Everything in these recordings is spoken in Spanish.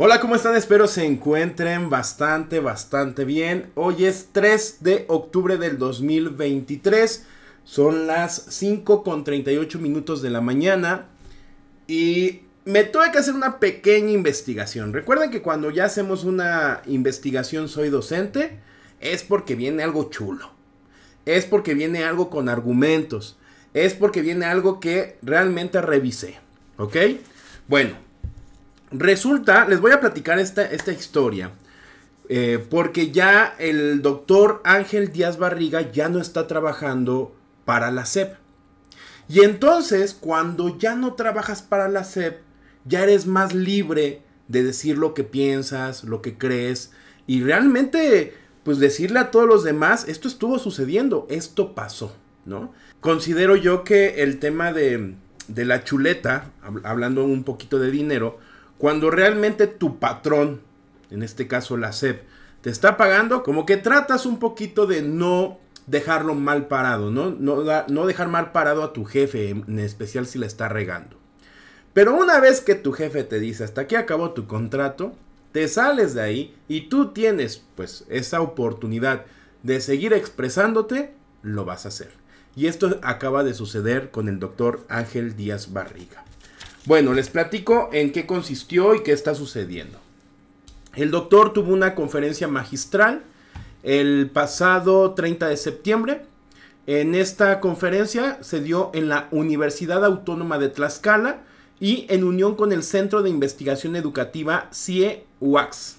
Hola, ¿cómo están? Espero se encuentren bastante, bastante bien. Hoy es 3 de octubre del 2023. Son las 5 con 38 minutos de la mañana. Y me tuve que hacer una pequeña investigación. Recuerden que cuando ya hacemos una investigación soy docente, es porque viene algo chulo. Es porque viene algo con argumentos. Es porque viene algo que realmente revisé. ¿Ok? Bueno, Resulta, les voy a platicar esta, historia. Eh, porque ya el doctor Ángel Díaz Barriga ya no está trabajando para la SEP. Y entonces, cuando ya no trabajas para la SEP, ya eres más libre de decir lo que piensas, lo que crees. Y realmente, pues decirle a todos los demás, esto estuvo sucediendo, esto pasó, ¿no? Considero yo que el tema de, de la chuleta, hablando un poquito de dinero, cuando realmente tu patrón, en este caso la SEP, te está pagando, como que tratas un poquito de no dejarlo mal parado, ¿no? No, dejar mal parado a tu jefe, en especial si le está regando. Pero una vez que tu jefe te dice, hasta aquí acabó tu contrato, te sales de ahí y tú tienes pues esa oportunidad de seguir expresándote, lo vas a hacer. Y esto acaba de suceder con el doctor Ángel Díaz Barriga. Bueno, les platico en qué consistió y qué está sucediendo. El doctor tuvo una conferencia magistral el pasado 30 de septiembre. En esta conferencia se dio en la Universidad Autónoma de Tlaxcala y en unión con el Centro de Investigación Educativa CIE-UAX.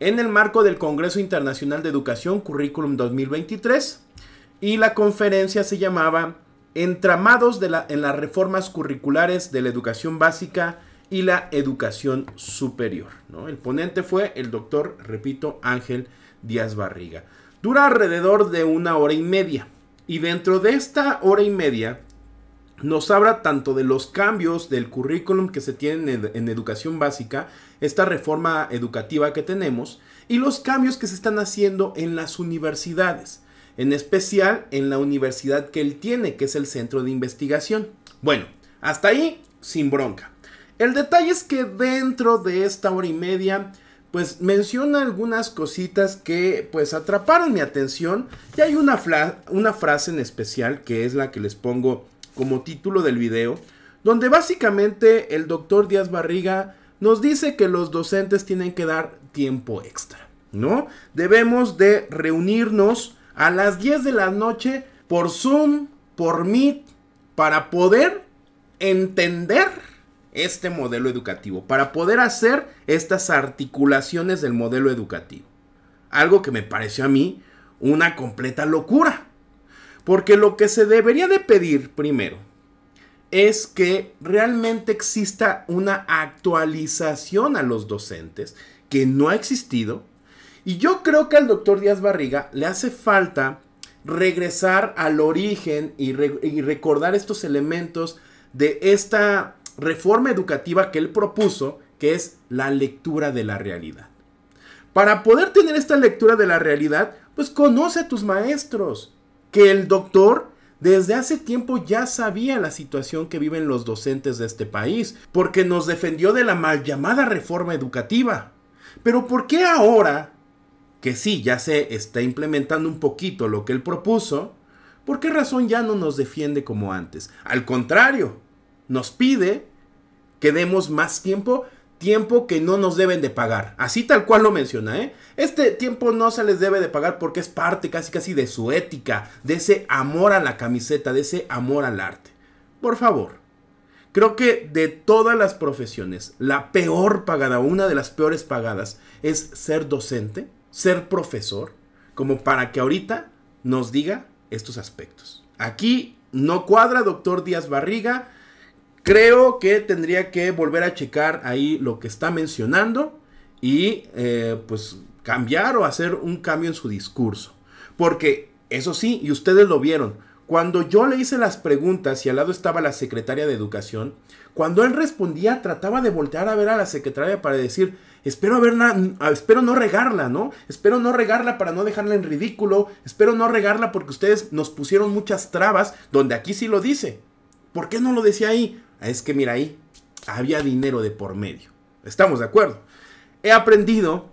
En el marco del Congreso Internacional de Educación Currículum 2023 y la conferencia se llamaba entramados en las reformas curriculares de la educación básica y la educación superior. El ponente fue el doctor, repito, Ángel Díaz Barriga. Dura alrededor de una hora y media. Y dentro de esta hora y media nos habla tanto de los cambios del currículum que se tienen en educación básica, esta reforma educativa que tenemos, y los cambios que se están haciendo en las universidades en especial en la universidad que él tiene, que es el centro de investigación. Bueno, hasta ahí, sin bronca. El detalle es que dentro de esta hora y media, pues menciona algunas cositas que pues atraparon mi atención y hay una, una frase en especial que es la que les pongo como título del video, donde básicamente el doctor Díaz Barriga nos dice que los docentes tienen que dar tiempo extra, ¿no? Debemos de reunirnos a las 10 de la noche por Zoom, por Meet, para poder entender este modelo educativo, para poder hacer estas articulaciones del modelo educativo. Algo que me pareció a mí una completa locura. Porque lo que se debería de pedir primero es que realmente exista una actualización a los docentes que no ha existido y yo creo que al doctor Díaz Barriga le hace falta regresar al origen y, recordar estos elementos de esta reforma educativa que él propuso, que es la lectura de la realidad. Para poder tener esta lectura de la realidad, pues conoce a tus maestros, que el doctor desde hace tiempo ya sabía la situación que viven los docentes de este país, porque nos defendió de la mal llamada reforma educativa. Pero ¿por qué ahora que sí, ya se está implementando un poquito lo que él propuso, ¿por qué razón ya no nos defiende como antes? Al contrario, nos pide que demos más tiempo, tiempo que no nos deben de pagar. Así tal cual lo menciona, ¿eh? Este tiempo no se les debe de pagar porque es parte casi casi de su ética, de ese amor a la camiseta, de ese amor al arte. Por favor. Creo que de todas las profesiones, la peor pagada, una de las peores pagadas, es ser docente ser profesor como para que ahorita nos diga estos aspectos. Aquí no cuadra, doctor Díaz Barriga. Creo que tendría que volver a checar ahí lo que está mencionando y eh, pues cambiar o hacer un cambio en su discurso. Porque eso sí, y ustedes lo vieron, cuando yo le hice las preguntas y al lado estaba la secretaria de educación, cuando él respondía trataba de voltear a ver a la secretaria para decir, espero, verla, mm, espero no regarla, ¿no? Espero no regarla para no dejarla en ridículo, espero no regarla porque ustedes nos pusieron muchas trabas, donde aquí sí lo dice. ¿Por qué no lo decía ahí? Ah, es que mira ahí, había dinero de por medio. Estamos de acuerdo. He aprendido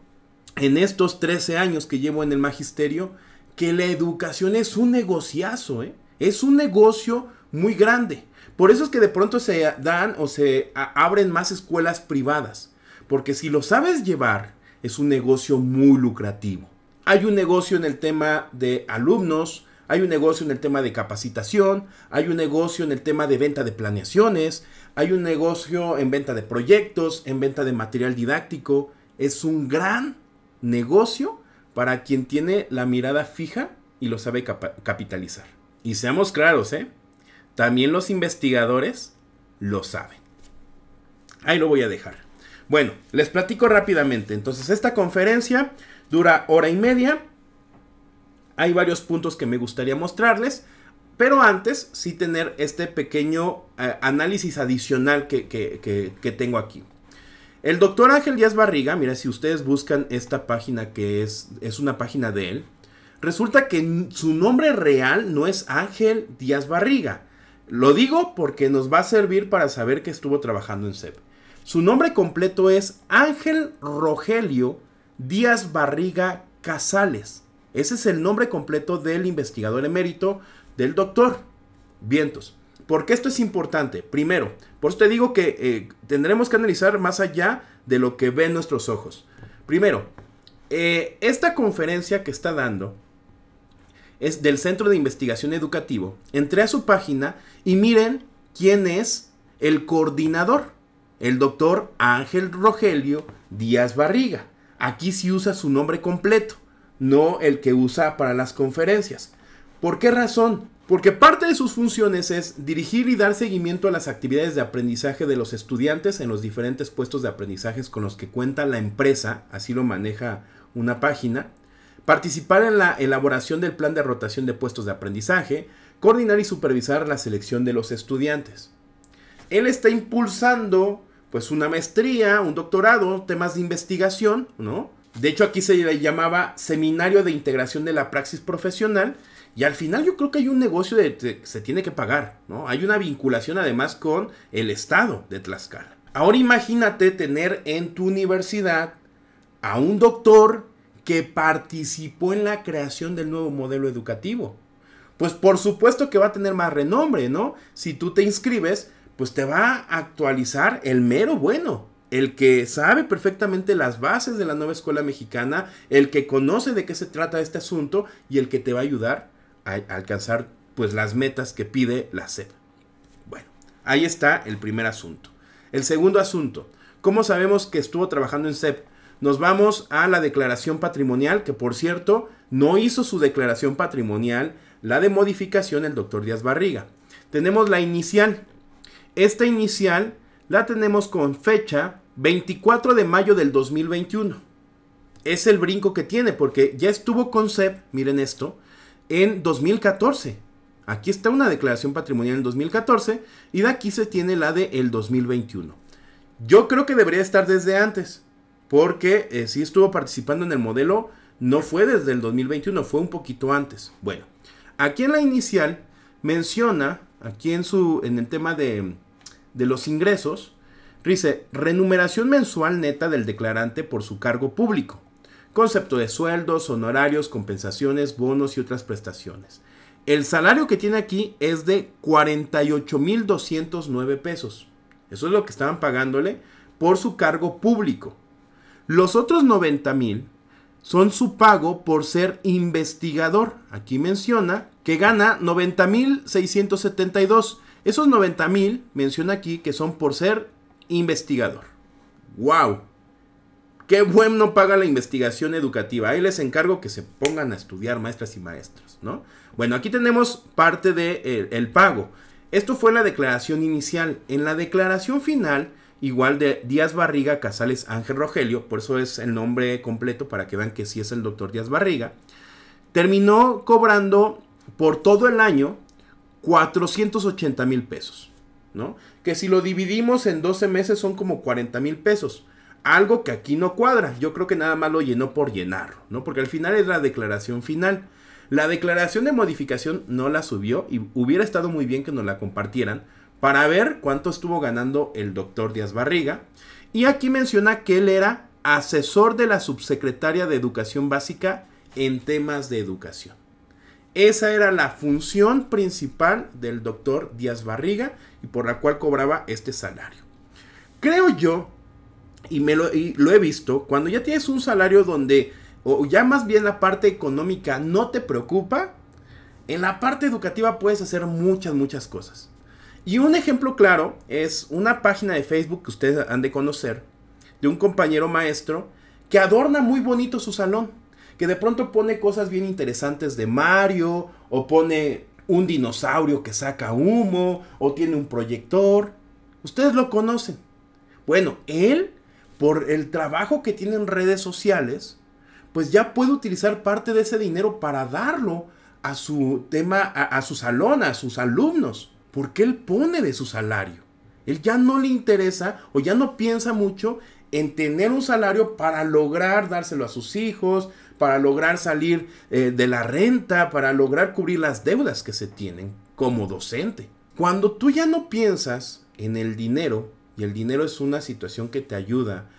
en estos 13 años que llevo en el magisterio que la educación es un negociazo, ¿eh? Es un negocio muy grande. Por eso es que de pronto se dan o se abren más escuelas privadas. Porque si lo sabes llevar, es un negocio muy lucrativo. Hay un negocio en el tema de alumnos, hay un negocio en el tema de capacitación, hay un negocio en el tema de venta de planeaciones, hay un negocio en venta de proyectos, en venta de material didáctico. Es un gran negocio para quien tiene la mirada fija y lo sabe capitalizar. Y seamos claros, ¿eh? También los investigadores lo saben. Ahí lo voy a dejar. Bueno, les platico rápidamente. Entonces, esta conferencia dura hora y media. Hay varios puntos que me gustaría mostrarles. Pero antes, sí tener este pequeño eh, análisis adicional que, tengo aquí. El doctor Ángel Díaz Barriga, mira, si ustedes buscan esta página que es, es una página de él, Resulta que su nombre real no es Ángel Díaz Barriga. Lo digo porque nos va a servir para saber que estuvo trabajando en CEP. Su nombre completo es Ángel Rogelio Díaz Barriga Casales. Ese es el nombre completo del investigador emérito del doctor. Vientos. ¿Por qué esto es importante? Primero, por eso te digo que eh, tendremos que analizar más allá de lo que ven nuestros ojos. Primero, eh, esta conferencia que está dando es del Centro de Investigación Educativo, entré a su página y miren quién es el coordinador, el doctor Ángel Rogelio Díaz Barriga. Aquí sí usa su nombre completo, no el que usa para las conferencias. ¿Por qué razón? Porque parte de sus funciones es dirigir y dar seguimiento a las actividades de aprendizaje de los estudiantes en los diferentes puestos de aprendizajes con los que cuenta la empresa, así lo maneja una página, participar en la elaboración del plan de rotación de puestos de aprendizaje, coordinar y supervisar la selección de los estudiantes. Él está impulsando pues una maestría, un doctorado, temas de investigación, ¿no? De hecho aquí se le llamaba Seminario de Integración de la Praxis Profesional y al final yo creo que hay un negocio de, que se tiene que pagar, ¿no? Hay una vinculación además con el Estado de Tlaxcala. Ahora imagínate tener en tu universidad a un doctor que participó en la creación del nuevo modelo educativo. Pues por supuesto que va a tener más renombre, ¿no? Si tú te inscribes, pues te va a actualizar el mero bueno, el que sabe perfectamente las bases de la nueva escuela mexicana, el que conoce de qué se trata este asunto y el que te va a ayudar a alcanzar pues las metas que pide la SEP. Bueno, ahí está el primer asunto. El segundo asunto, ¿cómo sabemos que estuvo trabajando en SEP? Nos vamos a la declaración patrimonial, que por cierto, no hizo su declaración patrimonial, la de modificación el doctor Díaz Barriga. Tenemos la inicial. Esta inicial la tenemos con fecha 24 de mayo del 2021. Es el brinco que tiene, porque ya estuvo con CEP, miren esto, en 2014. Aquí está una declaración patrimonial en 2014 y de aquí se tiene la de el 2021. Yo creo que debería estar desde antes, porque eh, si estuvo participando en el modelo, no fue desde el 2021, fue un poquito antes. Bueno, aquí en la inicial menciona, aquí en, su, en el tema de, de los ingresos, dice renumeración mensual neta del declarante por su cargo público, concepto de sueldos, honorarios, compensaciones, bonos y otras prestaciones. El salario que tiene aquí es de 48.209 pesos. Eso es lo que estaban pagándole por su cargo público. Los otros 90 mil son su pago por ser investigador. Aquí menciona que gana 90.672. Esos 90.000 menciona aquí que son por ser investigador. ¡Wow! Qué bueno paga la investigación educativa. Ahí les encargo que se pongan a estudiar maestras y maestros, ¿no? Bueno, aquí tenemos parte del de, eh, el pago. Esto fue la declaración inicial. En la declaración final Igual de Díaz Barriga, Casales Ángel Rogelio, por eso es el nombre completo para que vean que sí es el doctor Díaz Barriga. Terminó cobrando por todo el año 480 mil pesos, ¿no? Que si lo dividimos en 12 meses son como 40 mil pesos. Algo que aquí no cuadra. Yo creo que nada más lo llenó por llenarlo ¿no? Porque al final es la declaración final. La declaración de modificación no la subió y hubiera estado muy bien que nos la compartieran para ver cuánto estuvo ganando el doctor Díaz Barriga. Y aquí menciona que él era asesor de la subsecretaria de Educación Básica en temas de educación. Esa era la función principal del doctor Díaz Barriga y por la cual cobraba este salario. Creo yo, y, me lo, lo he visto, cuando ya tienes un salario donde, o ya más bien la parte económica no te preocupa, en la parte educativa puedes hacer muchas, muchas cosas. Y un ejemplo claro es una página de Facebook que ustedes han de conocer, de un compañero maestro que adorna muy bonito su salón, que de pronto pone cosas bien interesantes de Mario, o pone un dinosaurio que saca humo, o tiene un proyector. Ustedes lo conocen. Bueno, él, por el trabajo que tiene en redes sociales, pues ya puede utilizar parte de ese dinero para darlo a su tema, a, su salón, a sus alumnos porque él pone de su salario. Él ya no le interesa o ya no piensa mucho en tener un salario para lograr dárselo a sus hijos, para lograr salir eh, de la renta, para lograr cubrir las deudas que se tienen como docente. Cuando tú ya no piensas en el dinero, y el dinero es una situación que te ayuda,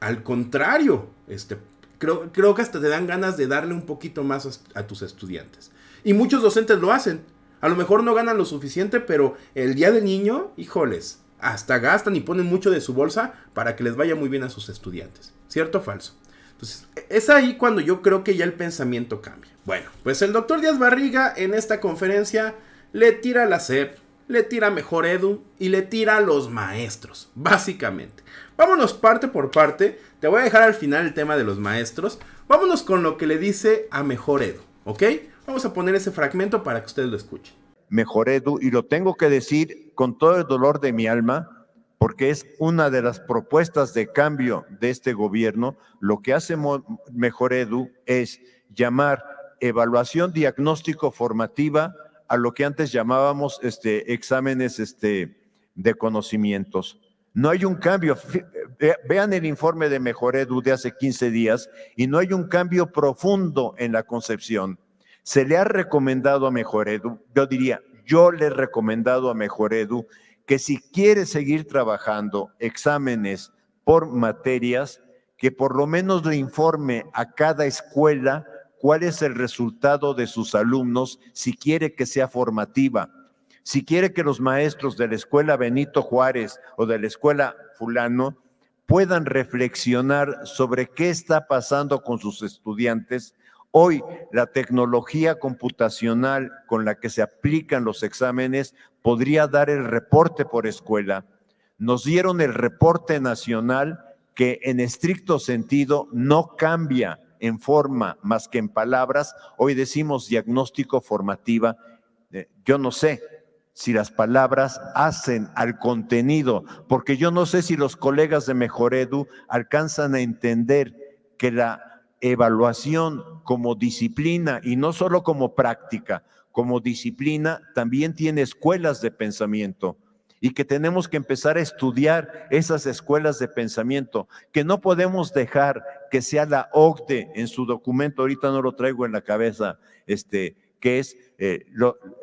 al contrario, este, creo, que hasta te dan ganas de darle un poquito más a tus estudiantes. Y muchos docentes lo hacen, a lo mejor no ganan lo suficiente, pero el día del niño, híjoles, hasta gastan y ponen mucho de su bolsa para que les vaya muy bien a sus estudiantes. ¿Cierto o falso? Entonces, es ahí cuando yo creo que ya el pensamiento cambia. Bueno, pues el doctor Díaz Barriga en esta conferencia le tira a la SEP, le tira a Mejor Edu y le tira a los maestros, básicamente. Vámonos parte por parte, te voy a dejar al final el tema de los maestros. Vámonos con lo que le dice a Mejor Edu, ¿ok? Vamos a poner ese fragmento para que ustedes lo escuchen. Mejor Edu, y lo tengo que decir con todo el dolor de mi alma, porque es una de las propuestas de cambio de este gobierno. Lo que hace Mejor Edu es llamar evaluación diagnóstico formativa a lo que antes llamábamos este, exámenes este, de conocimientos. No hay un cambio. Eh, vean el informe de Mejor Edu de hace 15 días y no hay un cambio profundo en la concepción se le ha recomendado a Mejor Edu, yo diría, yo le he recomendado a Mejor Edu que si quiere seguir trabajando exámenes por materias, que por lo menos le informe a cada escuela cuál es el resultado de sus alumnos si quiere que sea formativa. Si quiere que los maestros de la escuela Benito Juárez o de la escuela fulano puedan reflexionar sobre qué está pasando con sus estudiantes Hoy la tecnología computacional con la que se aplican los exámenes podría dar el reporte por escuela. Nos dieron el reporte nacional que en estricto sentido no cambia en forma más que en palabras. Hoy decimos diagnóstico formativa. Eh, yo no sé si las palabras hacen al contenido, porque yo no sé si los colegas de Mejor Edu alcanzan a entender que la evaluación como disciplina y no solo como práctica, como disciplina también tiene escuelas de pensamiento y que tenemos que empezar a estudiar esas escuelas de pensamiento, que no podemos dejar que sea la OCDE en su documento, ahorita no lo traigo en la cabeza, este, que es eh,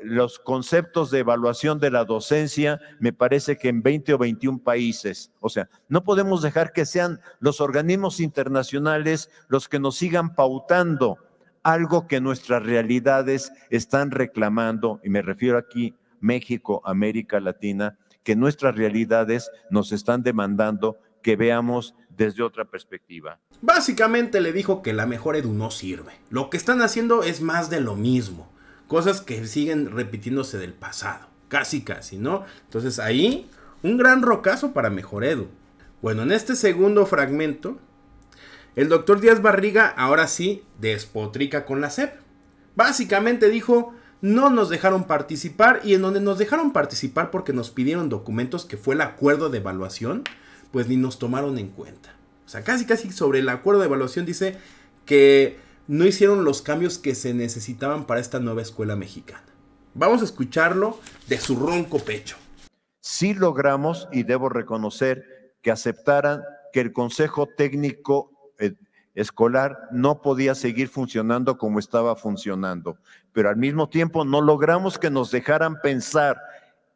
los conceptos de evaluación de la docencia, me parece que en 20 o 21 países. O sea, no podemos dejar que sean los organismos internacionales los que nos sigan pautando algo que nuestras realidades están reclamando, y me refiero aquí México, América Latina, que nuestras realidades nos están demandando que veamos desde otra perspectiva. Básicamente le dijo que la mejor Edu no sirve. Lo que están haciendo es más de lo mismo. Cosas que siguen repitiéndose del pasado. Casi, casi, ¿no? Entonces ahí un gran rocazo para mejor Edu. Bueno, en este segundo fragmento, el doctor Díaz Barriga ahora sí despotrica con la SEP. Básicamente dijo, no nos dejaron participar y en donde nos dejaron participar porque nos pidieron documentos que fue el acuerdo de evaluación pues ni nos tomaron en cuenta. O sea, casi casi sobre el acuerdo de evaluación dice que no hicieron los cambios que se necesitaban para esta nueva escuela mexicana. Vamos a escucharlo de su ronco pecho. Sí logramos, y debo reconocer, que aceptaran que el Consejo Técnico eh, Escolar no podía seguir funcionando como estaba funcionando, pero al mismo tiempo no logramos que nos dejaran pensar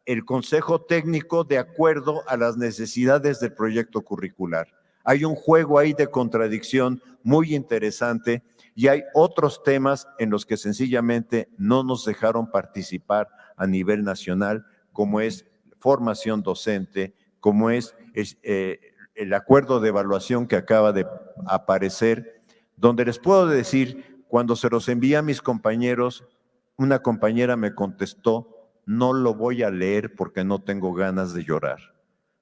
el Consejo Técnico de acuerdo a las necesidades del proyecto curricular. Hay un juego ahí de contradicción muy interesante y hay otros temas en los que sencillamente no nos dejaron participar a nivel nacional, como es formación docente, como es, eh, el acuerdo de evaluación que acaba de aparecer, donde les puedo decir, cuando se los envía a mis compañeros, una compañera me contestó no lo voy a leer porque no tengo ganas de llorar.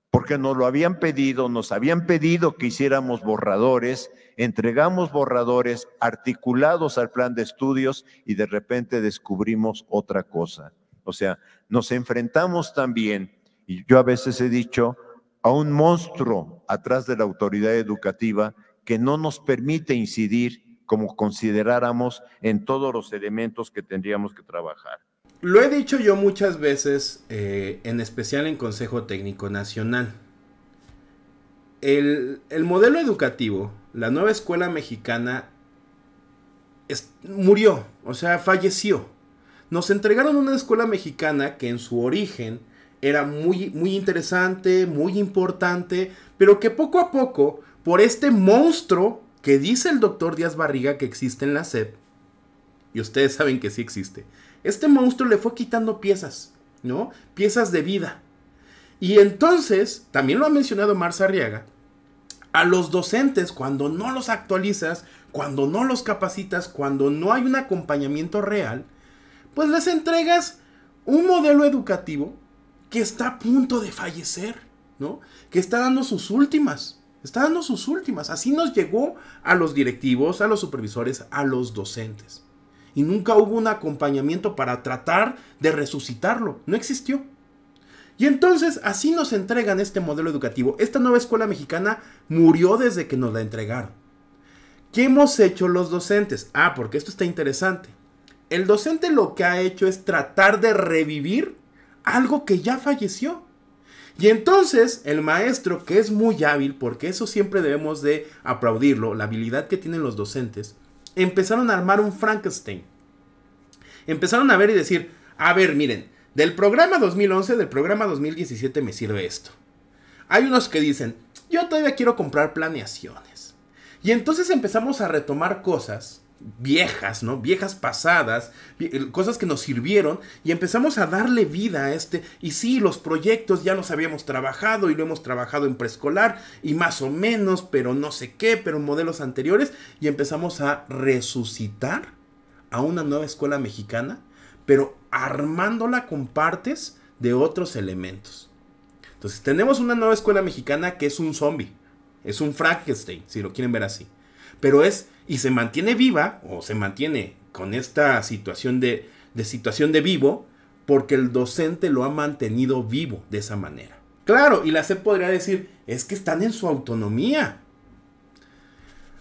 Porque nos lo habían pedido, nos habían pedido que hiciéramos borradores, entregamos borradores articulados al plan de estudios y de repente descubrimos otra cosa. O sea, nos enfrentamos también, y yo a veces he dicho, a un monstruo atrás de la autoridad educativa que no nos permite incidir como consideráramos en todos los elementos que tendríamos que trabajar. Lo he dicho yo muchas veces, eh, en especial en Consejo Técnico Nacional. El, modelo educativo, la nueva escuela mexicana, murió, o sea, falleció. Nos entregaron una escuela mexicana que en su origen era muy, muy interesante, muy importante, pero que poco a poco, por este monstruo que dice el doctor Díaz Barriga que existe en la SEP, y ustedes saben que sí existe, este monstruo le fue quitando piezas, ¿no? Piezas de vida. Y entonces, también lo ha mencionado Marza Arriaga, a los docentes cuando no los actualizas, cuando no los capacitas, cuando no hay un acompañamiento real, pues les entregas un modelo educativo que está a punto de fallecer, ¿no? Que está dando sus últimas, está dando sus últimas. Así nos llegó a los directivos, a los supervisores, a los docentes y nunca hubo un acompañamiento para tratar de resucitarlo. No existió. Y entonces así nos entregan este modelo educativo. Esta nueva escuela mexicana murió desde que nos la entregaron. ¿Qué hemos hecho los docentes? Ah, porque esto está interesante. El docente lo que ha hecho es tratar de revivir algo que ya falleció. Y entonces el maestro, que es muy hábil, porque eso siempre debemos de aplaudirlo, la habilidad que tienen los docentes, empezaron a armar un Frankenstein. Empezaron a ver y decir, a ver, miren, del programa 2011, del programa 2017 me sirve esto. Hay unos que dicen, yo todavía quiero comprar planeaciones. Y entonces empezamos a retomar cosas viejas, ¿no? Viejas pasadas, eh, cosas que nos sirvieron y empezamos a darle vida a este. Y sí, los proyectos ya los habíamos trabajado y lo hemos trabajado en preescolar y más o menos, pero no sé qué, pero modelos anteriores y empezamos a resucitar a una nueva escuela mexicana, pero armándola con partes de otros elementos. Entonces, tenemos una nueva escuela mexicana que es un zombie, es un Frankenstein, si lo quieren ver así, pero es y se mantiene viva o se mantiene con esta situación de, situación de vivo porque el docente lo ha mantenido vivo de esa manera. Claro, y la se podría decir, es que están en su autonomía.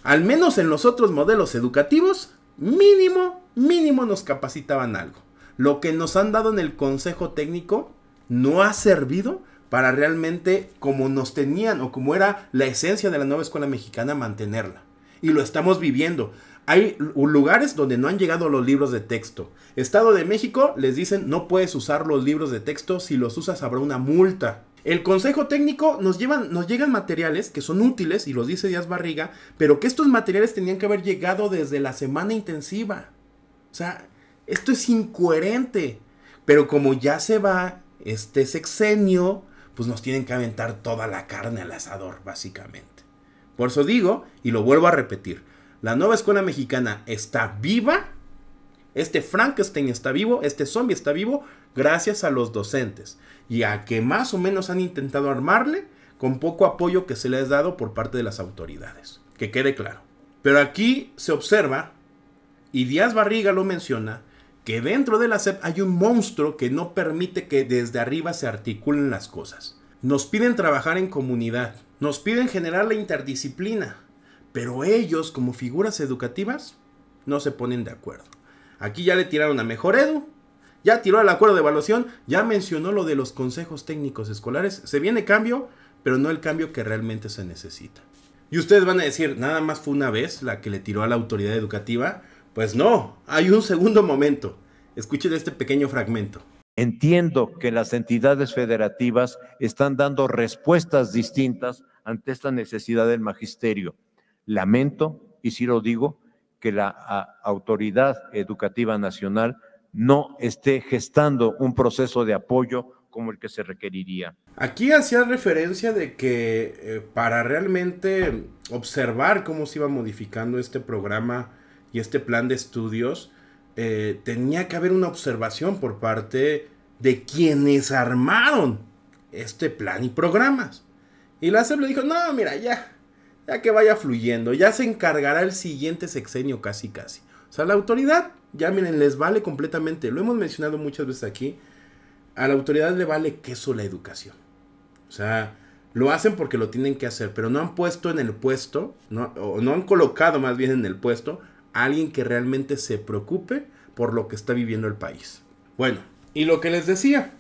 Al menos en los otros modelos educativos, mínimo, mínimo nos capacitaban algo. Lo que nos han dado en el consejo técnico no ha servido para realmente como nos tenían o como era la esencia de la nueva escuela mexicana mantenerla y lo estamos viviendo. Hay lugares donde no han llegado los libros de texto. Estado de México les dicen no puedes usar los libros de texto, si los usas habrá una multa. El consejo técnico nos, llevan, nos llegan materiales que son útiles, y los dice Díaz Barriga, pero que estos materiales tenían que haber llegado desde la semana intensiva. O sea, esto es incoherente. Pero como ya se va este sexenio, pues nos tienen que aventar toda la carne al asador, básicamente. Por eso digo, y lo vuelvo a repetir, la nueva escuela mexicana está viva, este Frankenstein está vivo, este zombie está vivo, gracias a los docentes y a que más o menos han intentado armarle con poco apoyo que se le ha dado por parte de las autoridades. Que quede claro. Pero aquí se observa, y Díaz Barriga lo menciona, que dentro de la SEP hay un monstruo que no permite que desde arriba se articulen las cosas. Nos piden trabajar en comunidad, nos piden generar la interdisciplina, pero ellos como figuras educativas no se ponen de acuerdo. Aquí ya le tiraron a Mejor Edu, ya tiró el acuerdo de evaluación, ya mencionó lo de los consejos técnicos escolares. Se viene cambio, pero no el cambio que realmente se necesita. Y ustedes van a decir, nada más fue una vez la que le tiró a la autoridad educativa. Pues no, hay un segundo momento. Escuchen este pequeño fragmento. Entiendo que las entidades federativas están dando respuestas distintas ante esta necesidad del magisterio. Lamento, y sí lo digo, que la Autoridad Educativa Nacional no esté gestando un proceso de apoyo como el que se requeriría. Aquí hacía referencia de que eh, para realmente observar cómo se iba modificando este programa y este plan de estudios, eh, tenía que haber una observación por parte de quienes armaron este plan y programas. Y la CEP le dijo, no, mira, ya, ya que vaya fluyendo, ya se encargará el siguiente sexenio casi casi. O sea, la autoridad, ya miren, les vale completamente, lo hemos mencionado muchas veces aquí, a la autoridad le vale queso la educación. O sea, lo hacen porque lo tienen que hacer, pero no han puesto en el puesto, no, o no han colocado más bien en el puesto alguien que realmente se preocupe por lo que está viviendo el país. Bueno, y lo que les decía,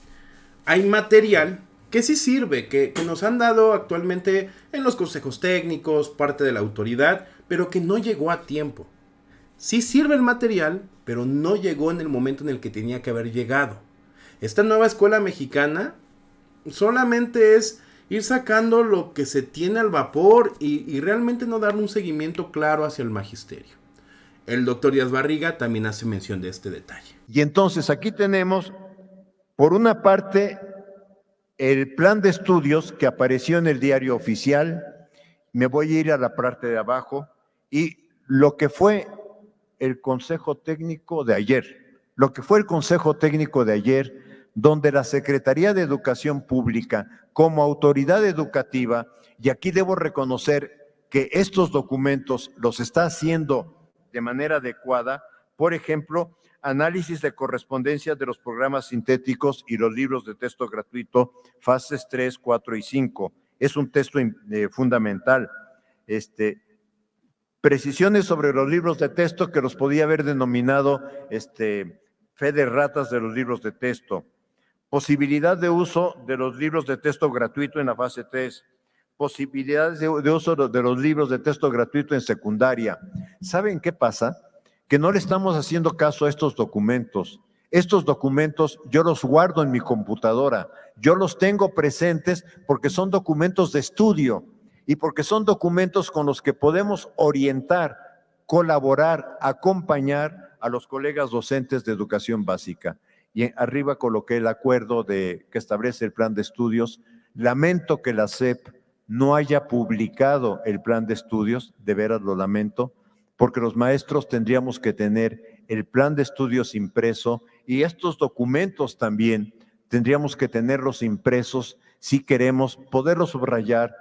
hay material que sí sirve, que, nos han dado actualmente en los consejos técnicos, parte de la autoridad, pero que no llegó a tiempo. Sí sirve el material, pero no llegó en el momento en el que tenía que haber llegado. Esta nueva escuela mexicana solamente es ir sacando lo que se tiene al vapor y, y realmente no dar un seguimiento claro hacia el magisterio. El doctor Díaz Barriga también hace mención de este detalle. Y entonces aquí tenemos, por una parte, el plan de estudios que apareció en el diario oficial, me voy a ir a la parte de abajo, y lo que fue el Consejo Técnico de ayer, lo que fue el Consejo Técnico de ayer, donde la Secretaría de Educación Pública, como autoridad educativa, y aquí debo reconocer que estos documentos los está haciendo de manera adecuada, por ejemplo, análisis de correspondencia de los programas sintéticos y los libros de texto gratuito, fases 3, 4 y 5. Es un texto eh, fundamental. Este, precisiones sobre los libros de texto que los podía haber denominado este, fe de ratas de los libros de texto. Posibilidad de uso de los libros de texto gratuito en la fase 3. Posibilidades de uso de los libros de texto gratuito en secundaria ¿Saben qué pasa? Que no le estamos haciendo caso a estos documentos. Estos documentos yo los guardo en mi computadora, yo los tengo presentes porque son documentos de estudio y porque son documentos con los que podemos orientar, colaborar, acompañar a los colegas docentes de educación básica. Y arriba coloqué el acuerdo que establece el plan de estudios. Lamento que la CEP no haya publicado el plan de estudios, de veras lo lamento, porque los maestros tendríamos que tener el plan de estudios impreso y estos documentos también tendríamos que tenerlos impresos si queremos poderlos subrayar,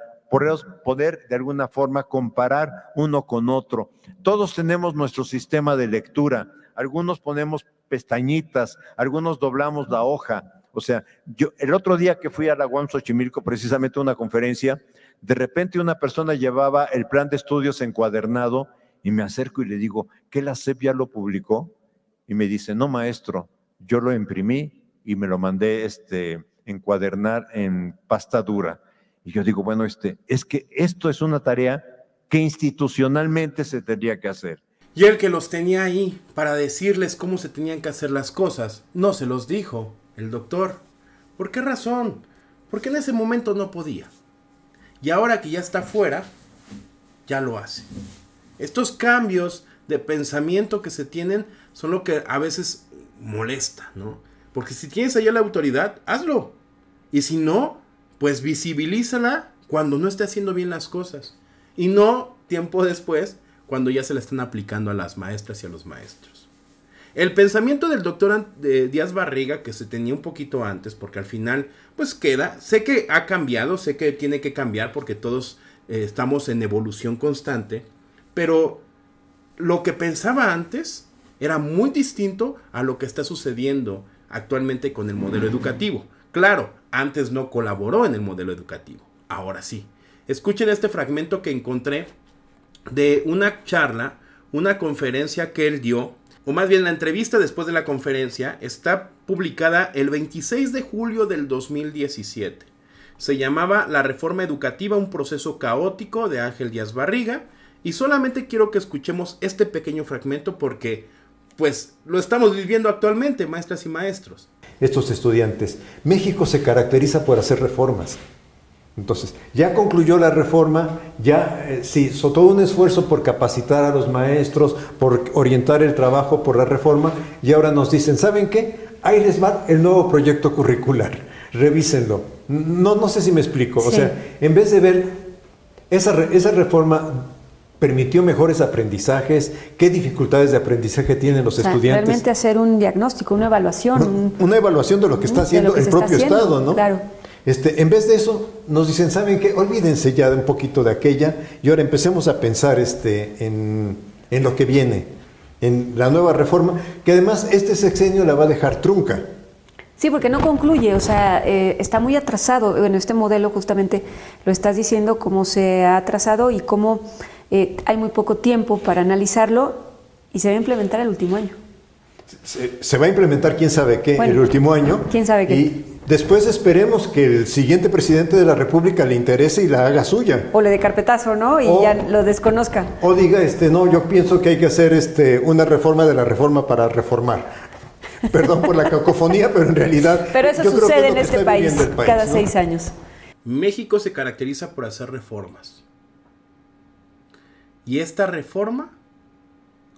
poder de alguna forma comparar uno con otro. Todos tenemos nuestro sistema de lectura, algunos ponemos pestañitas, algunos doblamos la hoja. O sea, yo el otro día que fui a la UAM Xochimilco, precisamente una conferencia, de repente una persona llevaba el plan de estudios encuadernado y me acerco y le digo, ¿qué la CEP ya lo publicó? Y me dice, no, maestro, yo lo imprimí y me lo mandé este, encuadernar en pasta dura. Y yo digo, bueno, este, es que esto es una tarea que institucionalmente se tendría que hacer. Y el que los tenía ahí para decirles cómo se tenían que hacer las cosas, no se los dijo, el doctor. ¿Por qué razón? Porque en ese momento no podía. Y ahora que ya está fuera, ya lo hace. Estos cambios de pensamiento que se tienen son lo que a veces molesta, ¿no? Porque si tienes allá la autoridad, hazlo. Y si no, pues visibilízala cuando no esté haciendo bien las cosas. Y no tiempo después, cuando ya se la están aplicando a las maestras y a los maestros. El pensamiento del doctor Díaz Barriga, que se tenía un poquito antes, porque al final, pues queda, sé que ha cambiado, sé que tiene que cambiar porque todos eh, estamos en evolución constante, pero lo que pensaba antes era muy distinto a lo que está sucediendo actualmente con el modelo educativo. Claro, antes no colaboró en el modelo educativo, ahora sí. Escuchen este fragmento que encontré de una charla, una conferencia que él dio, o más bien la entrevista después de la conferencia, está publicada el 26 de julio del 2017. Se llamaba La Reforma Educativa, un proceso caótico de Ángel Díaz Barriga y solamente quiero que escuchemos este pequeño fragmento porque pues lo estamos viviendo actualmente, maestras y maestros. Estos estudiantes, México se caracteriza por hacer reformas. Entonces, ya concluyó la reforma, ya eh, se hizo todo un esfuerzo por capacitar a los maestros, por orientar el trabajo por la reforma, y ahora nos dicen, ¿saben qué? Ahí les va el nuevo proyecto curricular, revísenlo. No, no sé si me explico, o sea, en vez de ver esa, esa reforma permitió mejores aprendizajes, qué dificultades de aprendizaje tienen los estudiantes. Realmente hacer un diagnóstico, una evaluación. una evaluación de lo que está haciendo el propio Estado, ¿no? Claro. Este, en vez de eso, nos dicen, ¿saben qué? Olvídense ya de un poquito de aquella y ahora empecemos a pensar este, en, lo que viene, en la nueva reforma, que además este sexenio la va a dejar trunca. Sí, porque no concluye, o sea, eh, está muy atrasado. Bueno, este modelo justamente lo estás diciendo cómo se ha atrasado y cómo eh, hay muy poco tiempo para analizarlo y se va a implementar el último año. Se, va a implementar quién sabe qué el último año. ¿Quién sabe qué? Y después esperemos que el siguiente presidente de la República le interese y la haga suya. O le dé carpetazo, ¿no? Y ya lo desconozca. O diga, este, no, yo pienso que hay que hacer este, una reforma de la reforma para reformar. Perdón por la cacofonía, pero en realidad. Pero eso sucede en este país, cada seis años. México se caracteriza por hacer reformas. Y esta reforma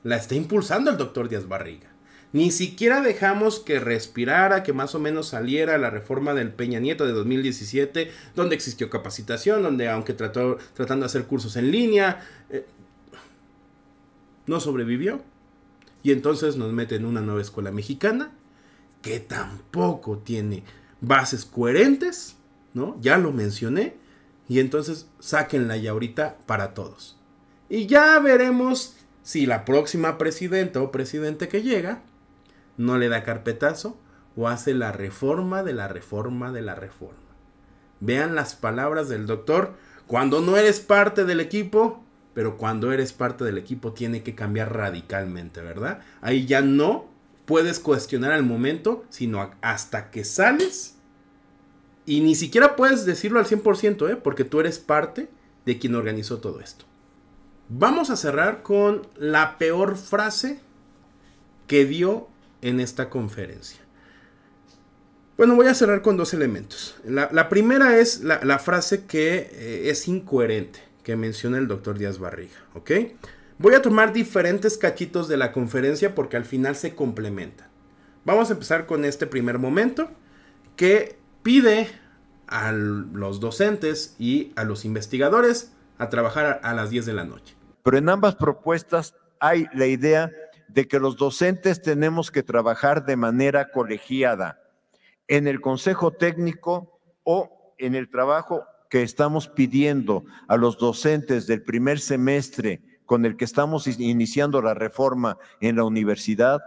la está impulsando el doctor Díaz Barriga. Ni siquiera dejamos que respirara, que más o menos saliera la reforma del Peña Nieto de 2017, donde existió capacitación, donde aunque trató tratando de hacer cursos en línea, eh, no sobrevivió. Y entonces nos meten en una nueva escuela mexicana que tampoco tiene bases coherentes, ¿no? Ya lo mencioné. Y entonces sáquenla ya ahorita para todos. Y ya veremos si la próxima presidenta o presidente que llega no le da carpetazo o hace la reforma de la reforma de la reforma. Vean las palabras del doctor. Cuando no eres parte del equipo, pero cuando eres parte del equipo tiene que cambiar radicalmente, ¿verdad? Ahí ya no puedes cuestionar al momento, sino hasta que sales. Y ni siquiera puedes decirlo al 100%, ¿eh? porque tú eres parte de quien organizó todo esto. Vamos a cerrar con la peor frase que dio en esta conferencia. Bueno, voy a cerrar con dos elementos. La, primera es la, frase que eh, es incoherente, que menciona el doctor Díaz Barriga, ¿ok? Voy a tomar diferentes cachitos de la conferencia porque al final se complementan. Vamos a empezar con este primer momento que pide a los docentes y a los investigadores a trabajar a las 10 de la noche pero en ambas propuestas hay la idea de que los docentes tenemos que trabajar de manera colegiada en el consejo técnico o en el trabajo que estamos pidiendo a los docentes del primer semestre con el que estamos iniciando la reforma en la universidad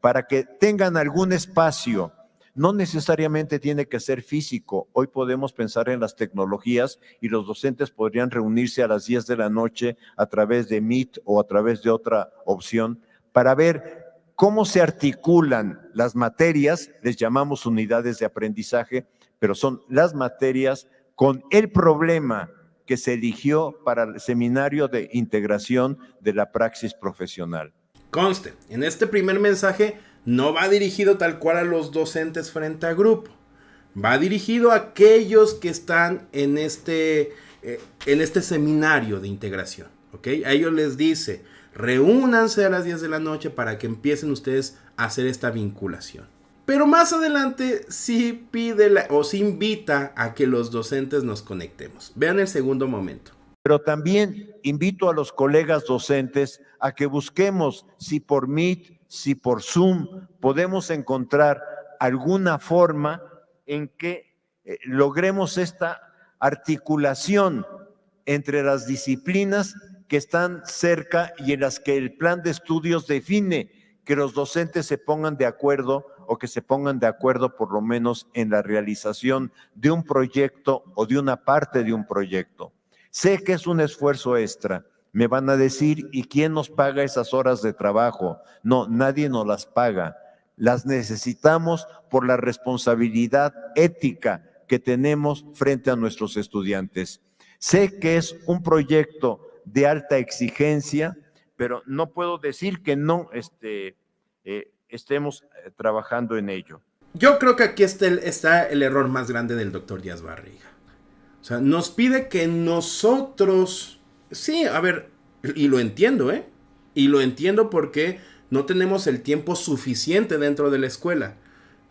para que tengan algún espacio no necesariamente tiene que ser físico. Hoy podemos pensar en las tecnologías y los docentes podrían reunirse a las 10 de la noche a través de Meet o a través de otra opción para ver cómo se articulan las materias, les llamamos unidades de aprendizaje, pero son las materias con el problema que se eligió para el seminario de integración de la praxis profesional. Conste, en este primer mensaje no va dirigido tal cual a los docentes frente a grupo. Va dirigido a aquellos que están en este, eh, en este seminario de integración. A ellos les dice, reúnanse a las 10 de la noche para que empiecen ustedes a hacer esta vinculación. Pero más adelante sí pide o sí invita a que los docentes nos conectemos. Vean el segundo momento. Pero también invito a los colegas docentes a que busquemos si por Meet si por Zoom podemos encontrar alguna forma en que eh, logremos esta articulación entre las disciplinas que están cerca y en las que el plan de estudios define que los docentes se pongan de acuerdo o que se pongan de acuerdo por lo menos en la realización de un proyecto o de una parte de un proyecto. Sé que es un esfuerzo extra, me van a decir, ¿y quién nos paga esas horas de trabajo? No, nadie nos las paga. Las necesitamos por la responsabilidad ética que tenemos frente a nuestros estudiantes. Sé que es un proyecto de alta exigencia, pero no puedo decir que no este, eh, estemos eh, trabajando en ello. Yo creo que aquí está el, está el error más grande del doctor Díaz Barriga. O sea, nos pide que nosotros Sí, a ver, y lo entiendo, ¿eh? Y lo entiendo porque no tenemos el tiempo suficiente dentro de la escuela.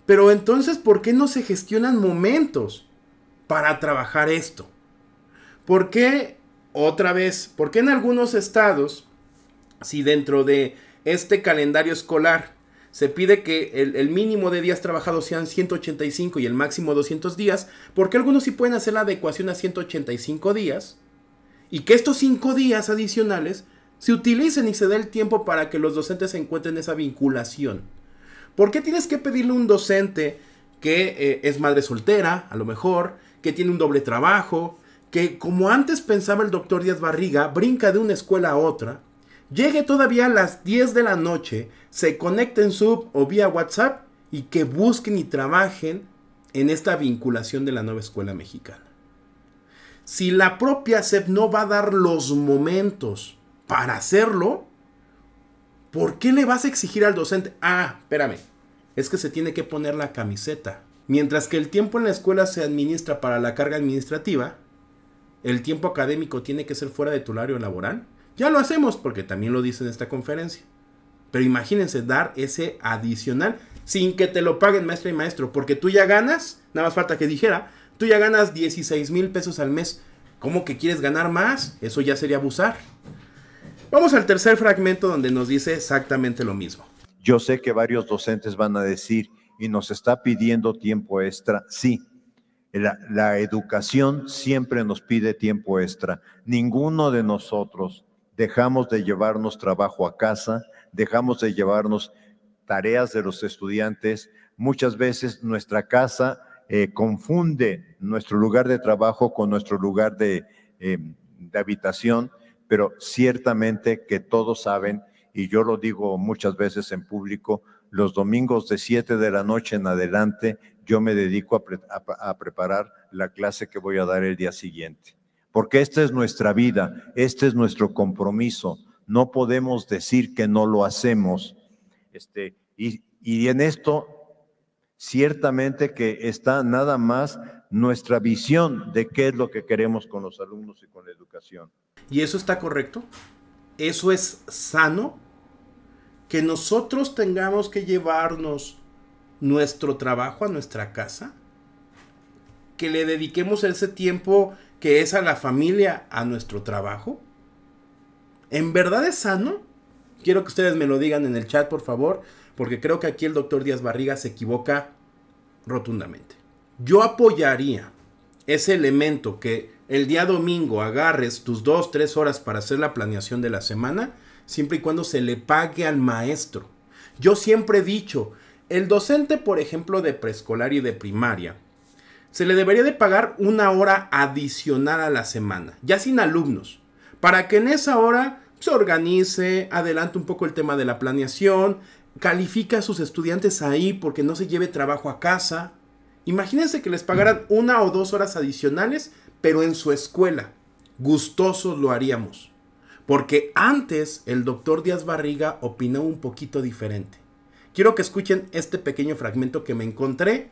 Pero entonces, ¿por qué no se gestionan momentos para trabajar esto? ¿Por qué, otra vez, por qué en algunos estados, si dentro de este calendario escolar se pide que el, mínimo de días trabajados sean 185 y el máximo 200 días, ¿por qué algunos sí pueden hacer la adecuación a 185 días y que estos cinco días adicionales se utilicen y se dé el tiempo para que los docentes encuentren esa vinculación. ¿Por qué tienes que pedirle a un docente que eh, es madre soltera, a lo mejor, que tiene un doble trabajo, que como antes pensaba el doctor Díaz Barriga, brinca de una escuela a otra, llegue todavía a las 10 de la noche, se conecte en sub o vía WhatsApp y que busquen y trabajen en esta vinculación de la nueva escuela mexicana si la propia SEP no va a dar los momentos para hacerlo, ¿por qué le vas a exigir al docente? Ah, espérame, es que se tiene que poner la camiseta. Mientras que el tiempo en la escuela se administra para la carga administrativa, el tiempo académico tiene que ser fuera de tu horario laboral. Ya lo hacemos porque también lo dice en esta conferencia. Pero imagínense dar ese adicional sin que te lo paguen maestra y maestro, porque tú ya ganas, nada más falta que dijera, Tú ya ganas 16 mil pesos al mes. ¿Cómo que quieres ganar más? Eso ya sería abusar. Vamos al tercer fragmento donde nos dice exactamente lo mismo. Yo sé que varios docentes van a decir, y nos está pidiendo tiempo extra. Sí, la, la educación siempre nos pide tiempo extra. Ninguno de nosotros dejamos de llevarnos trabajo a casa, dejamos de llevarnos tareas de los estudiantes. Muchas veces nuestra casa eh, confunde nuestro lugar de trabajo con nuestro lugar eh, de, habitación, pero ciertamente que todos saben, y yo lo digo muchas veces en público, los domingos de 7 de la noche en adelante yo me dedico a, preparar la clase que voy a dar el día siguiente. Porque esta es nuestra vida, este es nuestro compromiso. No podemos decir que no lo hacemos. Este, y, y en esto ciertamente que está nada más nuestra visión de qué es lo que queremos con los alumnos y con la educación. ¿Y eso está correcto? ¿Eso es sano? Que nosotros tengamos que llevarnos nuestro trabajo a nuestra casa, que le dediquemos ese tiempo que es a la familia, a nuestro trabajo. ¿En verdad es sano? Quiero que ustedes me lo digan en el chat, por favor, porque creo que aquí el doctor Díaz Barriga se equivoca rotundamente. Yo apoyaría ese elemento que el día domingo agarres tus dos, tres horas para hacer la planeación de la semana, siempre y cuando se le pague al maestro. Yo siempre he dicho, el docente, por ejemplo, de preescolar y de primaria, se le debería de pagar una hora adicional a la semana, ya sin alumnos, para que en esa hora se organice, adelante un poco el tema de la planeación, califica a sus estudiantes ahí porque no se lleve trabajo a casa. Imagínense que les pagaran una o dos horas adicionales, pero en su escuela. Gustosos lo haríamos. Porque antes el doctor Díaz Barriga opinó un poquito diferente. Quiero que escuchen este pequeño fragmento que me encontré,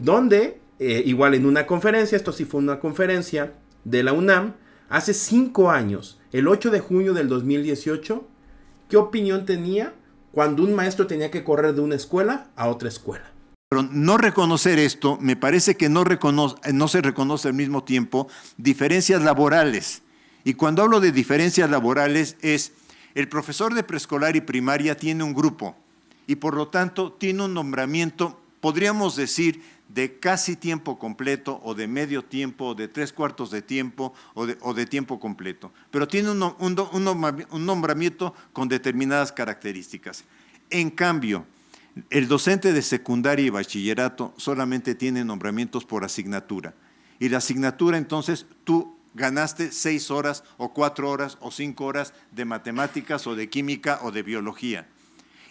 donde, eh, igual en una conferencia, esto sí fue una conferencia de la UNAM, hace cinco años, el 8 de junio del 2018, qué opinión tenía cuando un maestro tenía que correr de una escuela a otra escuela. Pero no reconocer esto, me parece que no, no se reconoce al mismo tiempo diferencias laborales. Y cuando hablo de diferencias laborales es, el profesor de preescolar y primaria tiene un grupo y por lo tanto tiene un nombramiento podríamos decir, de casi tiempo completo o de medio tiempo o de tres cuartos de tiempo o de, tiempo completo, pero tiene un, un nombramiento con determinadas características. En cambio, el docente de secundaria y bachillerato solamente tiene nombramientos por asignatura. Y la asignatura, entonces, tú ganaste seis horas o cuatro horas o cinco horas de matemáticas o de química o de biología.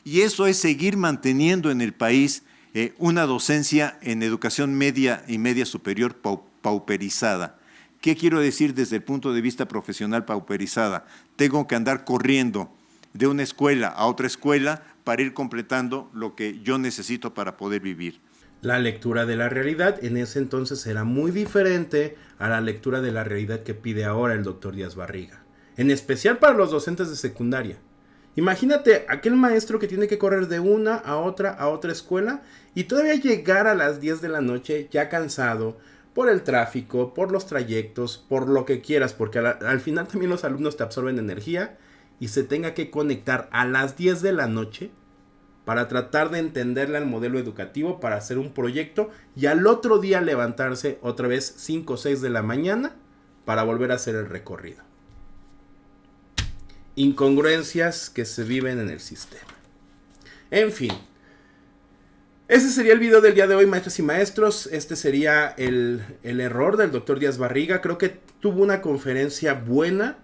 Y eso es seguir manteniendo en el país eh, una docencia en educación media y media superior pauperizada. ¿Qué quiero decir desde el punto de vista profesional pauperizada? Tengo que andar corriendo de una escuela a otra escuela para ir completando lo que yo necesito para poder vivir. La lectura de la realidad en ese entonces era muy diferente a la lectura de la realidad que pide ahora el doctor Díaz Barriga, en especial para los docentes de secundaria. Imagínate aquel maestro que tiene que correr de una a otra a otra escuela y todavía llegar a las 10 de la noche ya cansado por el tráfico, por los trayectos, por lo que quieras, porque al, final también los alumnos te absorben energía y se tenga que conectar a las 10 de la noche para tratar de entenderle al modelo educativo, para hacer un proyecto y al otro día levantarse otra vez 5 o 6 de la mañana para volver a hacer el recorrido incongruencias que se viven en el sistema. En fin. Ese sería el video del día de hoy, maestros y maestros. Este sería el, el error del doctor Díaz Barriga. Creo que tuvo una conferencia buena,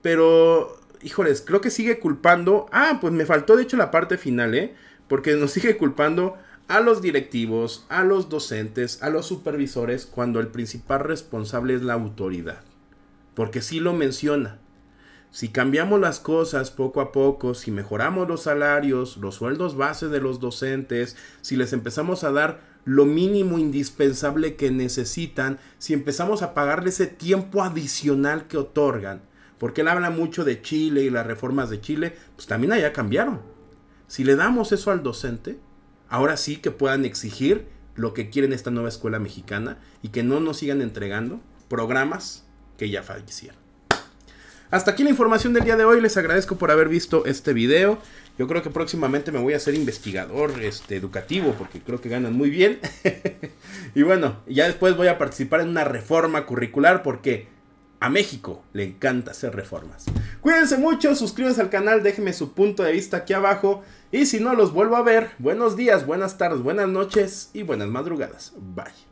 pero, híjoles, creo que sigue culpando. Ah, pues me faltó de hecho la parte final, ¿eh? Porque nos sigue culpando a los directivos, a los docentes, a los supervisores, cuando el principal responsable es la autoridad. Porque sí lo menciona. Si cambiamos las cosas poco a poco, si mejoramos los salarios, los sueldos base de los docentes, si les empezamos a dar lo mínimo indispensable que necesitan, si empezamos a pagarle ese tiempo adicional que otorgan, porque él habla mucho de Chile y las reformas de Chile, pues también allá cambiaron. Si le damos eso al docente, ahora sí que puedan exigir lo que quieren esta nueva escuela mexicana y que no nos sigan entregando programas que ya fallecieron. Hasta aquí la información del día de hoy. Les agradezco por haber visto este video. Yo creo que próximamente me voy a hacer investigador este, educativo porque creo que ganan muy bien. y bueno, ya después voy a participar en una reforma curricular porque a México le encanta hacer reformas. Cuídense mucho, suscríbanse al canal, déjenme su punto de vista aquí abajo. Y si no los vuelvo a ver, buenos días, buenas tardes, buenas noches y buenas madrugadas. Bye.